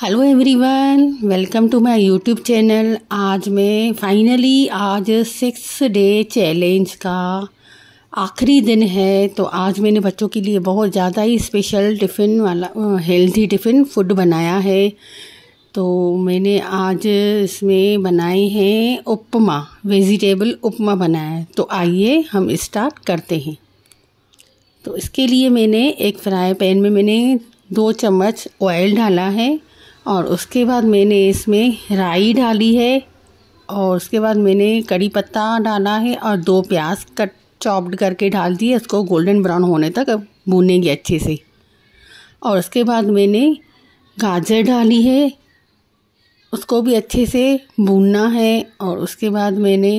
hello everyone welcome to my YouTube channel आज मैं finally आज सिक्स डे चैलेंज का आखिरी दिन है तो आज मैंने बच्चों के लिए बहुत ज़्यादा ही स्पेशल टिफ़िन वाला हेल्दी टिफ़िन फूड बनाया है तो मैंने आज इसमें बनाए हैं उपमा वेजिटेबल उपमा बनाया है तो आइए हम स्टार्ट करते हैं तो इसके लिए मैंने एक फ्राई पैन में मैंने दो चम्मच ऑयल डाला है और उसके बाद मैंने इसमें राई डाली है और उसके बाद मैंने कड़ी पत्ता डाला है और दो प्याज कट चॉप्ड करके डाल दिए इसको गोल्डन ब्राउन होने तक भूनेंगे अच्छे से और उसके बाद मैंने गाजर डाली है उसको भी अच्छे से भूनना है और उसके बाद मैंने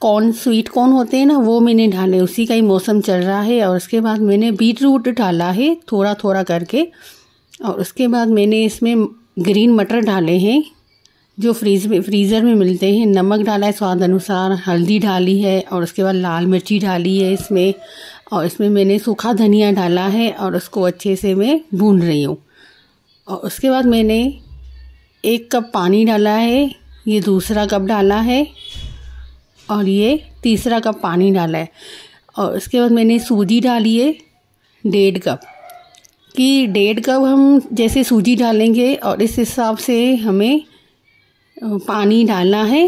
कॉर्न स्वीट कॉर्न होते हैं ना वो मैंने डाले उसी का ही मौसम चल रहा है और उसके बाद मैंने बीट रूट डाला है थोड़ा थोड़ा करके और उसके बाद मैंने इसमें ग्रीन मटर डाले हैं जो फ्रीज में फ्रीज़र में मिलते हैं नमक डाला है स्वाद अनुसार हल्दी डाली है और उसके बाद लाल मिर्ची डाली है इसमें और इसमें मैंने सूखा धनिया डाला है और उसको अच्छे से मैं भून रही हूँ और उसके बाद मैंने एक कप पानी डाला है ये दूसरा कप डाला है और ये तीसरा कप पानी डाला है और उसके बाद मैंने सूजी डाली है डेढ़ कप कि डेढ़ कप हम जैसे सूजी डालेंगे और इस हिसाब से हमें पानी डालना है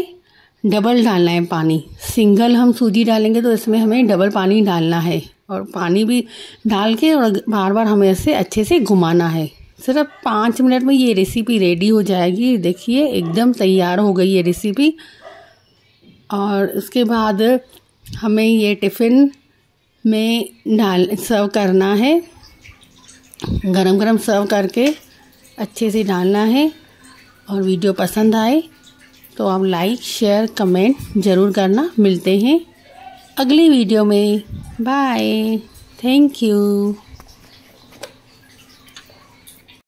डबल डालना है पानी सिंगल हम सूजी डालेंगे तो इसमें हमें डबल पानी डालना है और पानी भी डाल के और बार बार हमें इसे अच्छे से घुमाना है सिर्फ पाँच मिनट में ये रेसिपी रेडी हो जाएगी देखिए एकदम तैयार हो गई ये रेसिपी और उसके बाद हमें ये टिफ़िन में डाल सर्व करना है गरम गरम सर्व करके अच्छे से डालना है और वीडियो पसंद आए तो आप लाइक शेयर कमेंट ज़रूर करना मिलते हैं अगली वीडियो में बाय थैंक यू